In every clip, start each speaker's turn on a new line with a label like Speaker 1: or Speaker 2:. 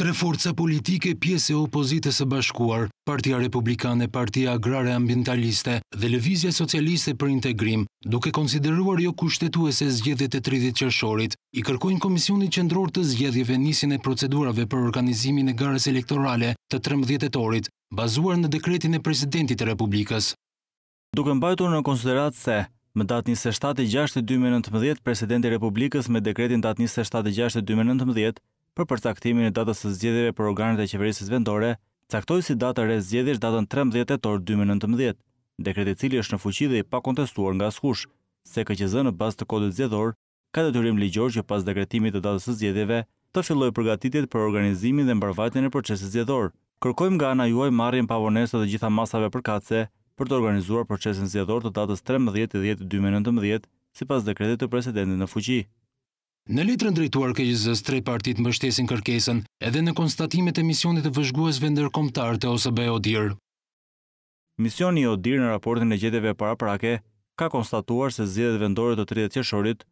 Speaker 1: Tre forca politike, pjesë e opozitës e bashkuar, Partia Republikane, Partia Agrare Ambientaliste dhe Lëvizja Socialiste për Integrim, duke konsideruar jo kushtetuese zgjedhjet e 30 qershorit, i kërkojnë Komisionit Qendror të Zgjedhjeve Nisin e procedurave për organizimin e garës elektorale të 13 tetorit, bazuar në
Speaker 2: dekretin e Presidentit të Republikës. Duke mbajtur në konsiderat se Më datë 27.6.2019, Presidenti Republikës me dekretin datë 27.6.2019, për përcaktimin e datës së zgjedhjeve për organet e qeverisë vendore, caktoi si datë re zgjedhjes datën 13 tetor 2019, dekret i cili është në fuqi dhe i pakontestuar nga askush, se KQZ në bazë të kodit zgjedhor ka detyrim ligjor që pas dekretimit të datës së zgjedhjeve të fillojë përgatitjet për organizimin dhe mbarvajtjen e procesit zgjedhor. Kërkojmë nga ana juaj marrjen pavonese të gjitha masave përkatëse për të organizuar procesin zgjedhor të datës 13 10 2019 sipas dekretit të presidentit në fuqi. Në letrën drejtuar KQZ, tre partitë mbështesin kërkesën edhe në konstatimet e misionit të vendër ndërkombëtar të OSCE/ODIHR. Misioni ODIHR në raportin e gjeteve paraprake ka konstatuar se zgjedhjet vendore të 30 qershorit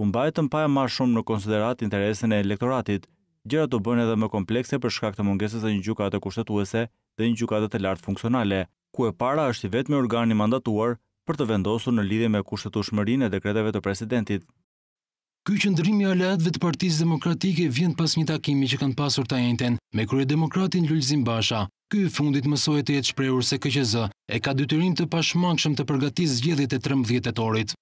Speaker 2: u mbahet të pa më shumë në konsiderat interesin e elektoratit, gjera të bën edhe më komplekse për shkak të mungesës së një gjykate kushtetuese dhe një gjykadë të lartë funksionale, ku e para është i vetmi me organi mandatuar për të vendosur në lidhje me kushtetueshmërinë e dekretëve të presidentit.
Speaker 1: Ky qëndrimi i aleatëve të Partisë Demokratike vjen pas një takimi që kanë pasur të njëjtën me kryedemokratin Lulzim Basha. Ky i fundit mësoi të jetë shprehur se KQZ e ka detyrim të pashmangshëm të përgatisë zgjedhjet e 13 tetorit.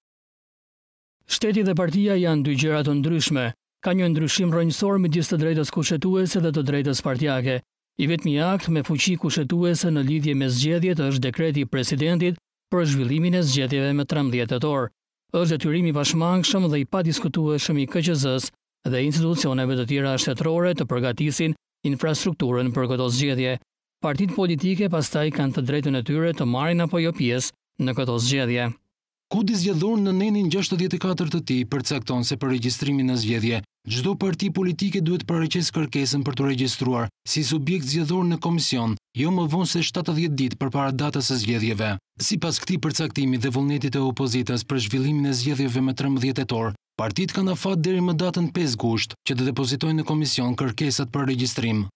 Speaker 3: Shteti dhe partia janë dy gjëra të ndryshme. Ka një ndryshim rrënjësor midis të drejtës kushtetuese dhe të drejtës partiake. I vetmi akt me fuqi kushtetuese në lidhje me zgjedhjet është dekreti i presidentit për zhvillimin e zgjedhjeve më 13 tetor është detyrimi i pashmangshëm dhe i padiskutueshëm i KQZ-s dhe institucioneve të tjera shtetërore të përgatisin infrastrukturën për këto zgjedhje. Partitë politike pastaj kanë të drejtën e tyre të marrin apo jo pjesë në këto zgjedhje.
Speaker 1: Kudi dizgjedhur në nenin 64 të ti përcakton se për regjistrimin në zgjedhje, gjdo parti politike duhet përreqes kërkesën për të regjistruar si subjekt zgjedhur në komision, jo më vonë se 70 ditë për para datës e zgjedhjeve. Si pas këti përcaktimi dhe vullnetit e opozitas për zhvillimin e zgjedhjeve më 13 etor, partit ka në fat deri më datën 5 gusht që të depozitojnë në komision kërkesat për regjistrim.